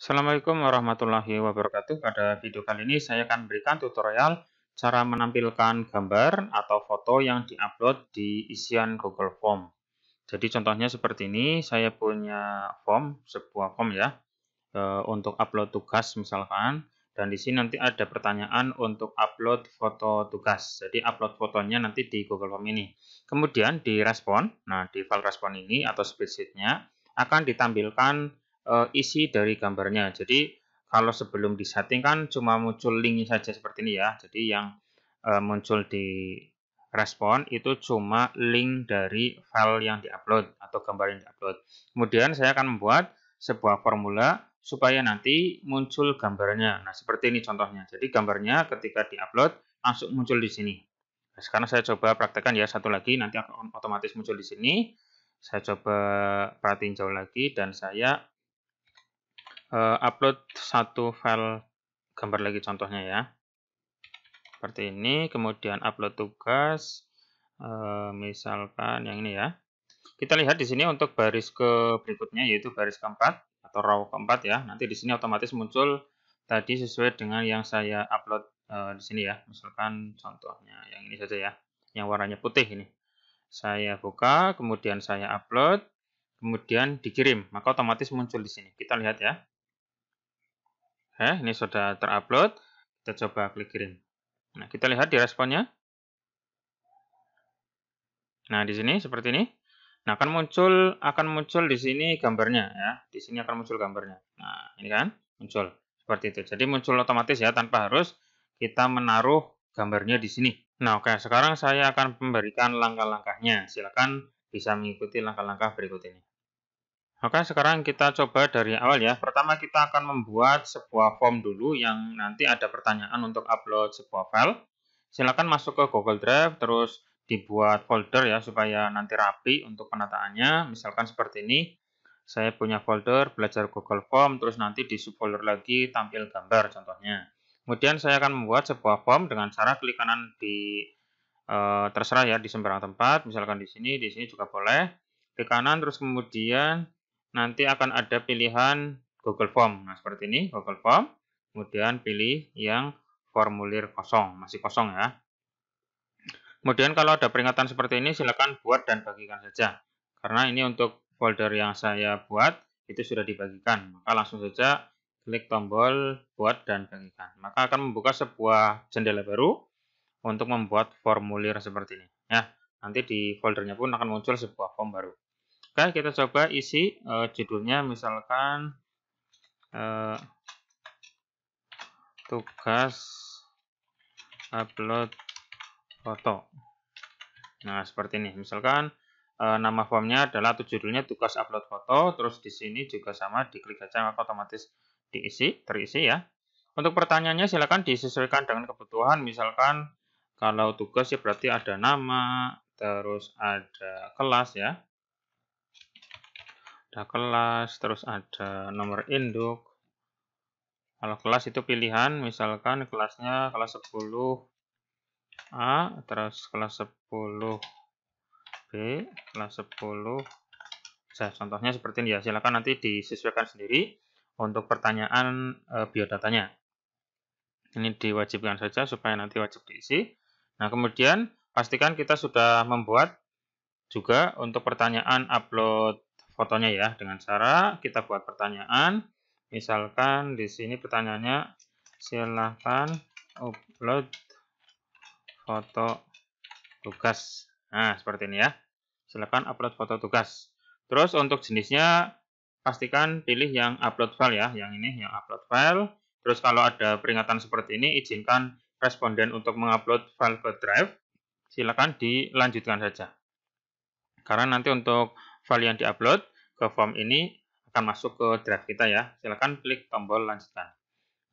Assalamualaikum warahmatullahi wabarakatuh. Pada video kali ini saya akan berikan tutorial cara menampilkan gambar atau foto yang diupload di isian Google Form. Jadi contohnya seperti ini, saya punya form, sebuah form ya, e, untuk upload tugas misalkan. Dan di sini nanti ada pertanyaan untuk upload foto tugas. Jadi upload fotonya nanti di Google Form ini. Kemudian di respon, nah di file respon ini atau spreadsheetnya akan ditampilkan uh, isi dari gambarnya. Jadi kalau sebelum disetting kan cuma muncul link saja seperti ini ya. Jadi yang uh, muncul di respon itu cuma link dari file yang diupload atau gambar yang diupload. Kemudian saya akan membuat sebuah formula supaya nanti muncul gambarnya. Nah, seperti ini contohnya. Jadi gambarnya ketika diupload langsung muncul di sini. Nah, sekarang saya coba praktekkan ya satu lagi nanti akan otomatis muncul di sini. Saya coba perhatiin jauh lagi dan saya uh, upload satu file gambar lagi contohnya ya. Seperti ini, kemudian upload tugas, uh, misalkan yang ini ya. Kita lihat di sini untuk baris ke berikutnya yaitu baris keempat atau row keempat ya. Nanti di sini otomatis muncul tadi sesuai dengan yang saya upload uh, di sini ya. Misalkan contohnya yang ini saja ya, yang warnanya putih ini. Saya buka, kemudian saya upload, kemudian dikirim, maka otomatis muncul di sini. Kita lihat ya eh, ini sudah terupload. Kita coba klik kirim. Nah, kita lihat di responnya. Nah, di sini seperti ini. Nah, akan muncul akan muncul di sini gambarnya ya. Di sini akan muncul gambarnya. Nah, ini kan muncul seperti itu. Jadi muncul otomatis ya tanpa harus kita menaruh gambarnya di sini. Nah, oke, sekarang saya akan memberikan langkah-langkahnya. Silakan bisa mengikuti langkah-langkah berikut ini. Maka sekarang kita coba dari awal ya. Pertama kita akan membuat sebuah form dulu yang nanti ada pertanyaan untuk upload sebuah file. Silakan masuk ke Google Drive terus dibuat folder ya supaya nanti rapi untuk penataannya. Misalkan seperti ini. Saya punya folder belajar Google Form terus nanti di subfolder lagi tampil gambar contohnya. Kemudian saya akan membuat sebuah form dengan cara klik kanan di e, terserah ya di sembarang tempat, misalkan di sini, di sini juga boleh. Klik kanan terus kemudian nanti akan ada pilihan Google Form. Nah, seperti ini Google Form. Kemudian pilih yang formulir kosong, masih kosong ya. Kemudian kalau ada peringatan seperti ini silakan buat dan bagikan saja. Karena ini untuk folder yang saya buat itu sudah dibagikan. Maka langsung saja klik tombol buat dan bagikan. Maka akan membuka sebuah jendela baru untuk membuat formulir seperti ini. Ya, nanti di foldernya pun akan muncul sebuah form baru. Oke, kita coba isi uh, judulnya misalkan uh, tugas upload foto. Nah, seperti ini. Misalkan uh, nama formnya adalah atau judulnya tugas upload foto, terus di sini juga sama diklik aja maka otomatis diisi, terisi ya. Untuk pertanyaannya silakan disesuaikan dengan kebutuhan. Misalkan kalau tugas ya berarti ada nama, terus ada kelas ya ada kelas terus ada nomor induk kalau kelas itu pilihan misalkan kelasnya kelas 10 A terus kelas 10 B kelas 10 C contohnya seperti ini ya silakan nanti disesuaikan sendiri untuk pertanyaan e, biodatanya ini diwajibkan saja supaya nanti wajib diisi nah kemudian pastikan kita sudah membuat juga untuk pertanyaan upload fotonya ya dengan cara kita buat pertanyaan. Misalkan di sini pertanyaannya silahkan upload foto tugas. Nah, seperti ini ya. Silahkan upload foto tugas. Terus untuk jenisnya pastikan pilih yang upload file ya, yang ini yang upload file. Terus kalau ada peringatan seperti ini izinkan responden untuk mengupload file ke drive. Silakan dilanjutkan saja. Karena nanti untuk file yang diupload ke form ini akan masuk ke drive kita ya. Silakan klik tombol lanjutkan.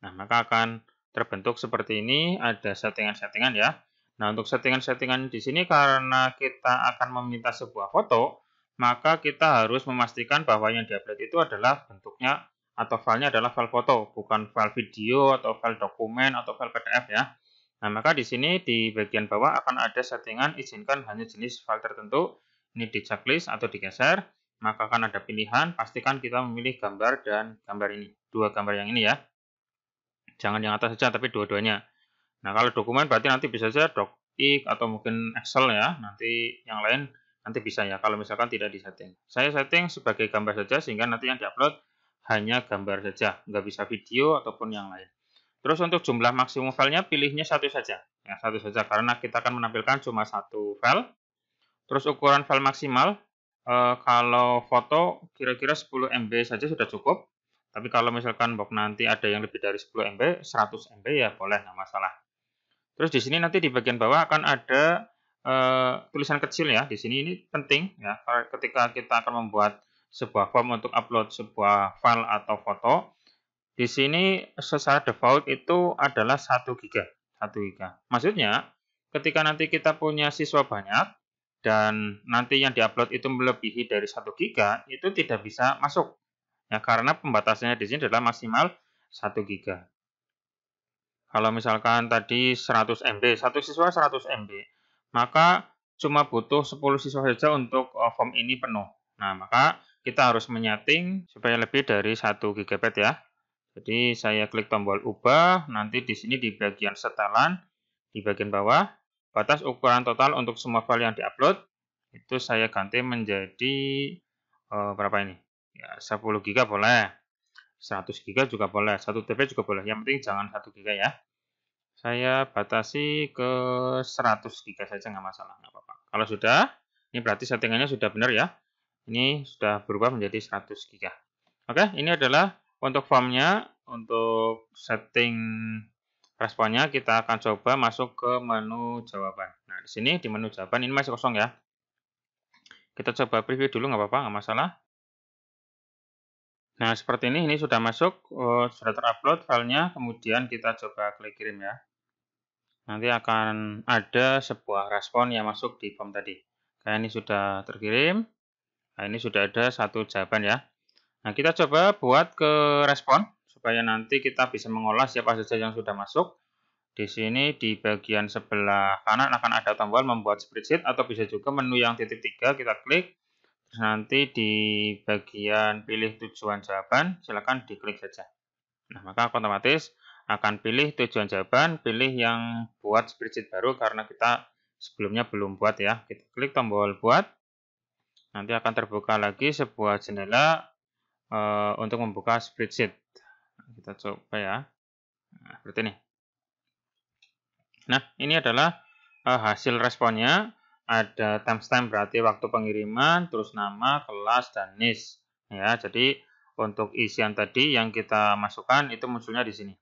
Nah, maka akan terbentuk seperti ini, ada settingan-settingan ya. Nah, untuk settingan-settingan di sini karena kita akan meminta sebuah foto, maka kita harus memastikan bahwa yang diupload itu adalah bentuknya atau filenya adalah file foto, bukan file video atau file dokumen atau file PDF ya. Nah, maka di sini di bagian bawah akan ada settingan izinkan hanya jenis file tertentu ini di checklist atau digeser, maka akan ada pilihan, pastikan kita memilih gambar dan gambar ini, dua gambar yang ini ya. Jangan yang atas saja, tapi dua-duanya. Nah, kalau dokumen berarti nanti bisa saja docx atau mungkin Excel ya, nanti yang lain nanti bisa ya, kalau misalkan tidak disetting. Saya setting sebagai gambar saja, sehingga nanti yang diupload hanya gambar saja, nggak bisa video ataupun yang lain. Terus untuk jumlah maksimum filenya pilihnya satu saja, ya satu saja karena kita akan menampilkan cuma satu file Terus ukuran file maksimal, eh, kalau foto kira-kira 10 MB saja sudah cukup. Tapi kalau misalkan box nanti ada yang lebih dari 10 MB, 100 MB ya boleh, nggak masalah. Terus di sini nanti di bagian bawah akan ada e, tulisan kecil ya. Di sini ini penting ya, ketika kita akan membuat sebuah form untuk upload sebuah file atau foto. Di sini secara default itu adalah 1 GB, 1 GB. Maksudnya, ketika nanti kita punya siswa banyak, dan nanti yang diupload itu melebihi dari 1 giga itu tidak bisa masuk ya karena pembatasannya di sini adalah maksimal 1 giga kalau misalkan tadi 100 MB satu siswa 100 MB maka cuma butuh 10 siswa saja untuk eh, form ini penuh nah maka kita harus menyeting supaya lebih dari 1 GB ya jadi saya klik tombol ubah nanti di sini di bagian setelan di bagian bawah Batas ukuran total untuk semua file yang diupload itu saya ganti menjadi uh, berapa ini? Ya, 10 GB boleh. 100 GB juga boleh, 1 TB juga boleh. Yang penting jangan 1 GB ya. Saya batasi ke 100 GB saja nggak masalah, nggak apa-apa. Kalau sudah, ini berarti settingannya sudah benar ya. Ini sudah berubah menjadi 100 GB. Oke, ini adalah untuk formnya, untuk setting responnya kita akan coba masuk ke menu jawaban. Nah, di sini di menu jawaban ini masih kosong ya. Kita coba preview dulu nggak apa-apa, nggak masalah. Nah, seperti ini, ini sudah masuk, oh, sudah terupload filenya, kemudian kita coba klik kirim ya. Nanti akan ada sebuah respon yang masuk di form tadi. Kayak ini sudah terkirim, nah, ini sudah ada satu jawaban ya. Nah, kita coba buat ke respon supaya nanti kita bisa mengolah siapa saja yang sudah masuk. Di sini di bagian sebelah kanan akan ada tombol membuat spreadsheet atau bisa juga menu yang titik tiga kita klik. Terus nanti di bagian pilih tujuan jawaban silakan diklik saja. Nah maka otomatis akan pilih tujuan jawaban, pilih yang buat spreadsheet baru karena kita sebelumnya belum buat ya. Kita klik tombol buat. Nanti akan terbuka lagi sebuah jendela e, untuk membuka spreadsheet kita coba ya. Nah, seperti ini. Nah, ini adalah uh, hasil responnya. Ada timestamp berarti waktu pengiriman, terus nama, kelas, dan NIS. Ya, jadi untuk isian tadi yang kita masukkan itu munculnya di sini.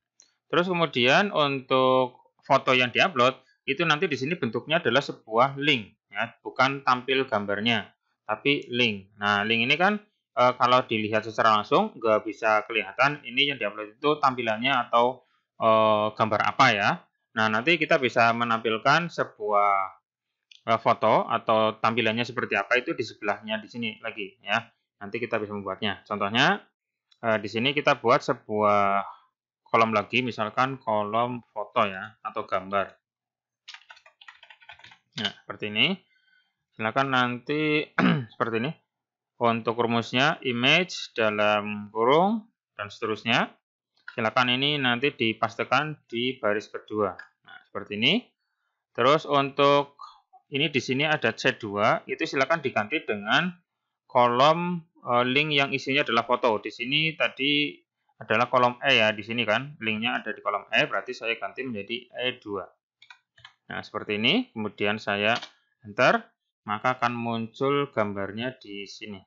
Terus kemudian untuk foto yang diupload itu nanti di sini bentuknya adalah sebuah link, ya, bukan tampil gambarnya, tapi link. Nah, link ini kan e, kalau dilihat secara langsung nggak bisa kelihatan ini yang diupload itu tampilannya atau e, gambar apa ya. Nah nanti kita bisa menampilkan sebuah e, foto atau tampilannya seperti apa itu di sebelahnya di sini lagi ya. Nanti kita bisa membuatnya. Contohnya e, di sini kita buat sebuah kolom lagi misalkan kolom foto ya atau gambar. Nah seperti ini. Silakan nanti seperti ini untuk rumusnya image dalam kurung dan seterusnya. Silakan ini nanti dipastikan di baris kedua. Nah, seperti ini. Terus untuk ini di sini ada C2, itu silakan diganti dengan kolom eh, link yang isinya adalah foto. Di sini tadi adalah kolom E ya, di sini kan linknya ada di kolom E, berarti saya ganti menjadi E2. Nah, seperti ini. Kemudian saya enter maka akan muncul gambarnya di sini.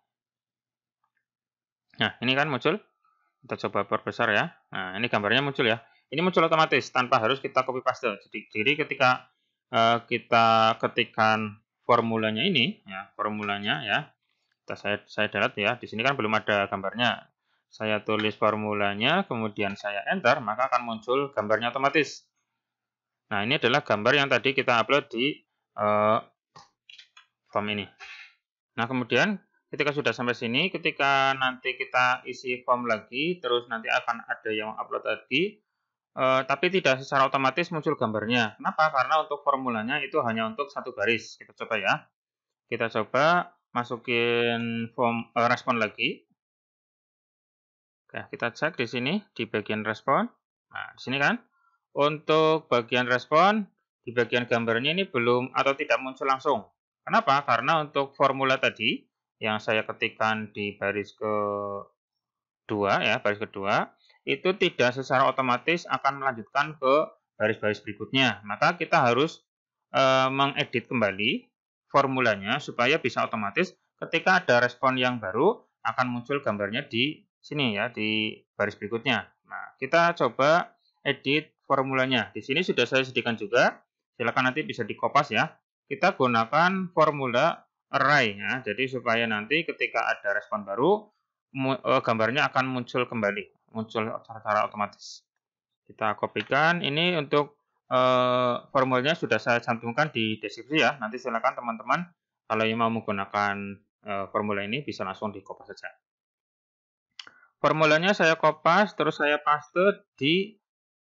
Nah, ini kan muncul. Kita coba perbesar ya. Nah, ini gambarnya muncul ya. Ini muncul otomatis tanpa harus kita copy paste. Jadi, jadi ketika uh, kita ketikkan formulanya ini, ya, formulanya ya. Kita saya saya delete ya. Di sini kan belum ada gambarnya. Saya tulis formulanya, kemudian saya enter, maka akan muncul gambarnya otomatis. Nah, ini adalah gambar yang tadi kita upload di uh, form ini. Nah, kemudian ketika sudah sampai sini, ketika nanti kita isi form lagi, terus nanti akan ada yang upload lagi, eh, tapi tidak secara otomatis muncul gambarnya. Kenapa? Karena untuk formulanya itu hanya untuk satu garis. Kita coba ya. Kita coba masukin form eh, respon lagi. Oke, kita cek di sini di bagian respon. Nah, di sini kan untuk bagian respon di bagian gambarnya ini belum atau tidak muncul langsung. Kenapa? Karena untuk formula tadi yang saya ketikkan di baris ke dua ya, baris kedua, itu tidak secara otomatis akan melanjutkan ke baris-baris berikutnya. Maka kita harus e, mengedit kembali formulanya supaya bisa otomatis ketika ada respon yang baru akan muncul gambarnya di sini ya di baris berikutnya. Nah, kita coba edit formulanya. Di sini sudah saya sediakan juga. Silakan nanti bisa dikopas ya kita gunakan formula array ya. Jadi supaya nanti ketika ada respon baru e, gambarnya akan muncul kembali, muncul secara otomatis. Kita kopikan ini untuk e, formulanya sudah saya cantumkan di deskripsi ya. Nanti silakan teman-teman kalau yang mau menggunakan e, formula ini bisa langsung di copy saja. Formulanya saya kopas terus saya paste di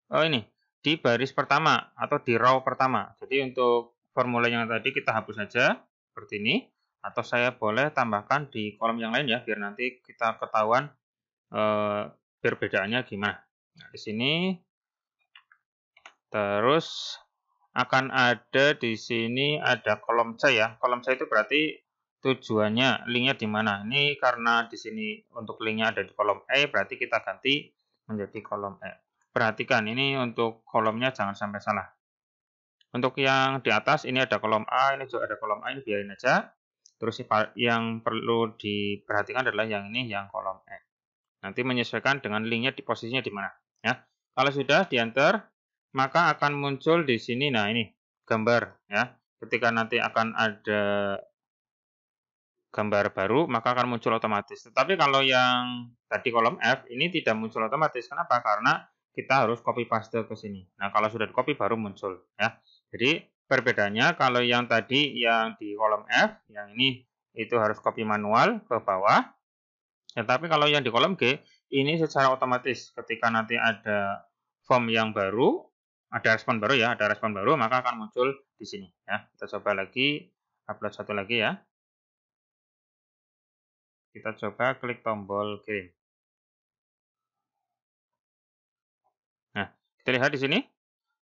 oh ini di baris pertama atau di row pertama. Jadi untuk formula yang tadi kita hapus saja seperti ini atau saya boleh tambahkan di kolom yang lain ya biar nanti kita ketahuan e, perbedaannya gimana. Nah, di sini terus akan ada di sini ada kolom C ya. Kolom C itu berarti tujuannya linknya di mana. Ini karena di sini untuk linknya ada di kolom E berarti kita ganti menjadi kolom E. Perhatikan ini untuk kolomnya jangan sampai salah. Untuk yang di atas ini ada kolom A, ini juga ada kolom A, ini biarin aja. Terus yang perlu diperhatikan adalah yang ini, yang kolom E. Nanti menyesuaikan dengan linknya di posisinya di mana. Ya. Kalau sudah di enter, maka akan muncul di sini, nah ini gambar ya. Ketika nanti akan ada gambar baru, maka akan muncul otomatis. Tetapi kalau yang tadi kolom F ini tidak muncul otomatis. Kenapa? Karena kita harus copy paste ke sini. Nah, kalau sudah di copy baru muncul ya. Jadi perbedaannya kalau yang tadi yang di kolom F, yang ini itu harus copy manual ke bawah. Tetapi kalau yang di kolom G, ini secara otomatis ketika nanti ada form yang baru, ada respon baru ya, ada respon baru, maka akan muncul di sini. Ya, kita coba lagi, upload satu lagi ya. Kita coba klik tombol kirim. Nah, kita lihat di sini,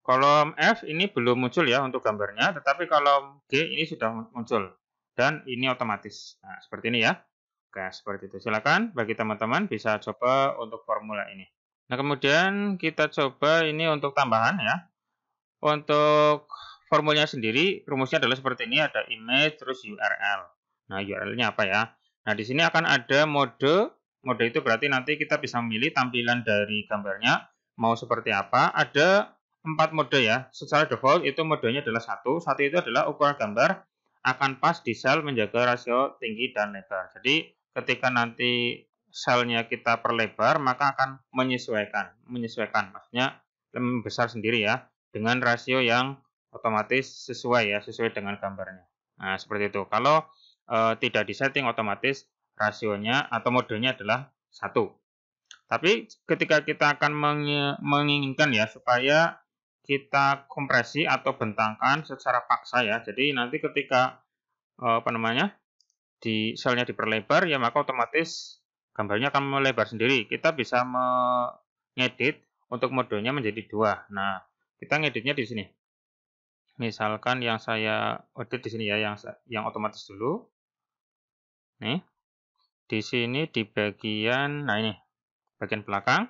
Kolom F ini belum muncul ya untuk gambarnya, tetapi kolom G ini sudah muncul. Dan ini otomatis. Nah, seperti ini ya. Oke, seperti itu. Silakan bagi teman-teman bisa coba untuk formula ini. Nah, kemudian kita coba ini untuk tambahan ya. Untuk formulanya sendiri, rumusnya adalah seperti ini. Ada image, terus URL. Nah, URL-nya apa ya? Nah, di sini akan ada mode. Mode itu berarti nanti kita bisa memilih tampilan dari gambarnya mau seperti apa. Ada empat mode ya. Secara default itu modenya adalah satu. Satu itu adalah ukuran gambar akan pas di sel menjaga rasio tinggi dan lebar. Jadi ketika nanti selnya kita perlebar maka akan menyesuaikan, menyesuaikan maksudnya besar sendiri ya dengan rasio yang otomatis sesuai ya sesuai dengan gambarnya. Nah seperti itu. Kalau e, tidak setting otomatis rasionya atau modenya adalah satu. Tapi ketika kita akan menginginkan ya supaya kita kompresi atau bentangkan secara paksa ya. Jadi nanti ketika eh, apa namanya di selnya diperlebar ya maka otomatis gambarnya akan melebar sendiri. Kita bisa mengedit untuk modenya menjadi dua. Nah kita ngeditnya di sini. Misalkan yang saya edit di sini ya yang yang otomatis dulu. Nih di sini di bagian nah ini bagian belakang.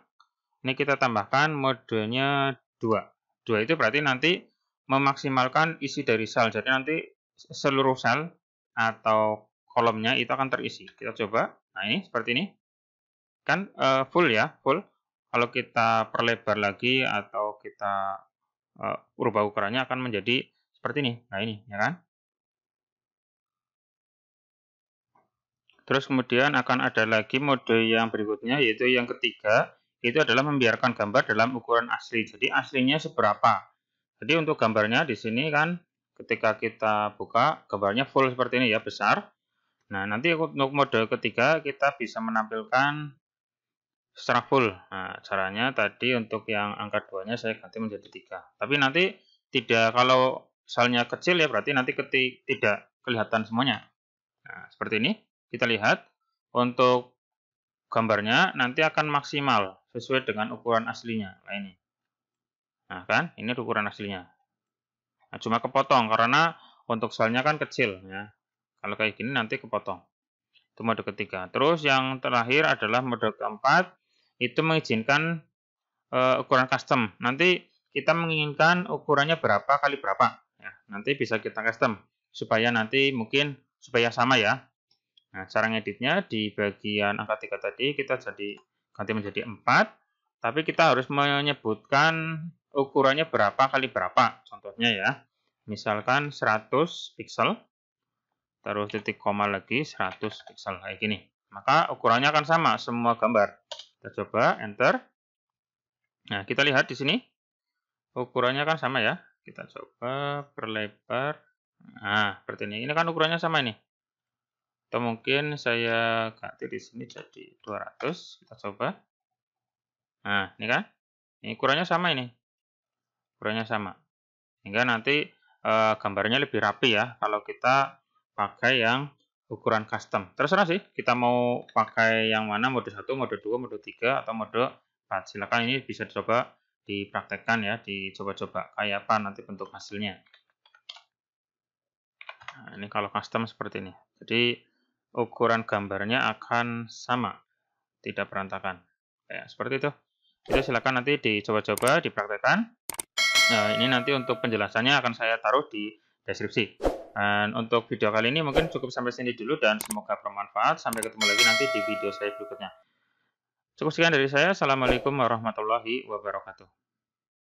Ini kita tambahkan modenya dua Dua itu berarti nanti memaksimalkan isi dari sel. Jadi nanti seluruh sel atau kolomnya itu akan terisi. Kita coba. Nah ini seperti ini. Kan uh, full ya, full. Kalau kita perlebar lagi atau kita uh, ubah ukurannya akan menjadi seperti ini. Nah ini, ya kan? Terus kemudian akan ada lagi mode yang berikutnya yaitu yang ketiga itu adalah membiarkan gambar dalam ukuran asli. Jadi aslinya seberapa. Jadi untuk gambarnya di sini kan ketika kita buka gambarnya full seperti ini ya besar. Nah nanti untuk mode ketiga kita bisa menampilkan secara full. Nah, caranya tadi untuk yang angka nya saya ganti menjadi tiga. Tapi nanti tidak kalau selnya kecil ya berarti nanti ketik tidak kelihatan semuanya. Nah, seperti ini kita lihat untuk gambarnya nanti akan maksimal sesuai dengan ukuran aslinya. Nah, ini. Nah, kan? Ini ukuran aslinya. Nah, cuma kepotong karena untuk soalnya kan kecil ya. Kalau kayak gini nanti kepotong. Itu mode ketiga. Terus yang terakhir adalah mode keempat itu mengizinkan uh, ukuran custom. Nanti kita menginginkan ukurannya berapa kali berapa. Ya, nanti bisa kita custom supaya nanti mungkin supaya sama ya. Nah, cara ngeditnya di bagian angka 3 tadi kita jadi ganti menjadi 4 tapi kita harus menyebutkan ukurannya berapa kali berapa contohnya ya misalkan 100 pixel terus titik koma lagi 100 pixel kayak gini maka ukurannya akan sama semua gambar kita coba enter nah kita lihat di sini ukurannya kan sama ya kita coba perlebar nah seperti ini ini kan ukurannya sama ini atau mungkin saya ganti di sini jadi 200 kita coba nah ini kan ini ukurannya sama ini ukurannya sama sehingga nanti e, gambarnya lebih rapi ya kalau kita pakai yang ukuran custom terserah sih kita mau pakai yang mana mode 1 mode 2 mode 3 atau mode 4 silakan ini bisa dicoba dipraktekkan ya dicoba-coba kayak apa nanti bentuk hasilnya nah, ini kalau custom seperti ini jadi ukuran gambarnya akan sama, tidak berantakan. Ya, seperti itu. Jadi silakan nanti dicoba-coba, dipraktekkan. Nah, ini nanti untuk penjelasannya akan saya taruh di deskripsi. Dan untuk video kali ini mungkin cukup sampai sini dulu dan semoga bermanfaat. Sampai ketemu lagi nanti di video saya berikutnya. Cukup sekian dari saya. Assalamualaikum warahmatullahi wabarakatuh.